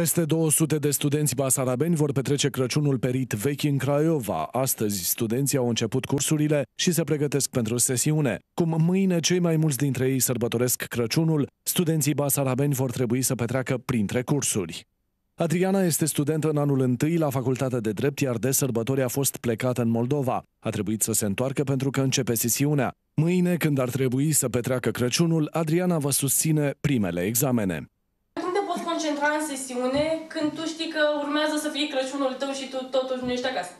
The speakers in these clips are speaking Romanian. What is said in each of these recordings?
Peste 200 de studenți basarabeni vor petrece Crăciunul perit vechi în Craiova. Astăzi, studenții au început cursurile și se pregătesc pentru sesiune. Cum mâine cei mai mulți dintre ei sărbătoresc Crăciunul, studenții basarabeni vor trebui să petreacă printre cursuri. Adriana este studentă în anul întâi la Facultatea de Drept, iar de sărbători a fost plecată în Moldova. A trebuit să se întoarcă pentru că începe sesiunea. Mâine, când ar trebui să petreacă Crăciunul, Adriana va susține primele examene concentra în sesiune când tu știi că urmează să fie Crăciunul tău și tu totuși nu ești acasă?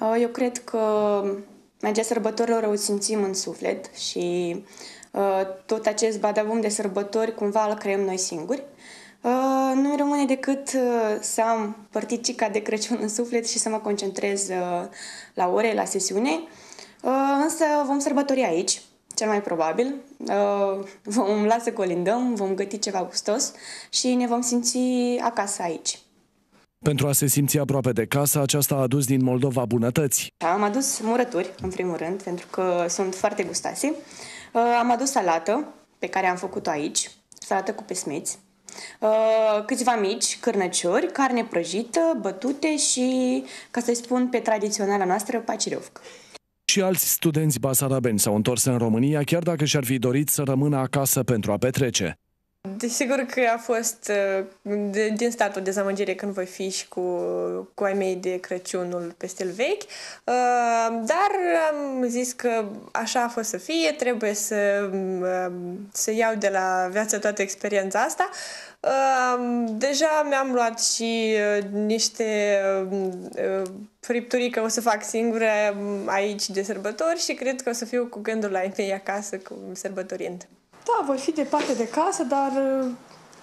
Uh, eu cred că magia mm, sărbătorilor o simțim în suflet și uh, tot acest badavum de sărbători cumva îl creăm noi singuri. Uh, Nu-mi rămâne decât să am părticica de Crăciun în suflet și să mă concentrez la ore, la sesiune. Însă vom sărbători aici, cel mai probabil. Uh, vom umbla să colindăm, vom găti ceva gustos și ne vom simți acasă aici. Pentru a se simți aproape de casă, aceasta a adus din Moldova bunătăți. Am adus murături, în primul rând, pentru că sunt foarte gustase. Uh, am adus salată, pe care am făcut-o aici, salată cu pesmeți, uh, câțiva mici cârnăciori, carne prăjită, bătute și, ca să-i spun pe tradiționala noastră, pacirovcă și alți studenți basarabeni s-au întors în România, chiar dacă și-ar fi dorit să rămână acasă pentru a petrece. Desigur că a fost uh, de, din statul dezamăgire când voi fi și cu, cu ai mei de Crăciunul pe stil vechi, uh, dar am zis că așa a fost să fie, trebuie să, um, să iau de la viață toată experiența asta. Uh, deja mi-am luat și niște um, fripturi că o să fac singură um, aici de sărbători și cred că o să fiu cu gândul la ei acasă cu sărbătorind. Da, voi fi departe de casă, dar uh,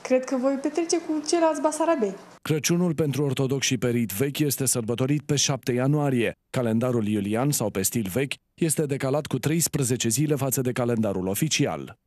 cred că voi petrece cu ceilalți basarabei. Crăciunul pentru ortodox și perit vechi este sărbătorit pe 7 ianuarie. Calendarul iulian sau pe stil vechi este decalat cu 13 zile față de calendarul oficial.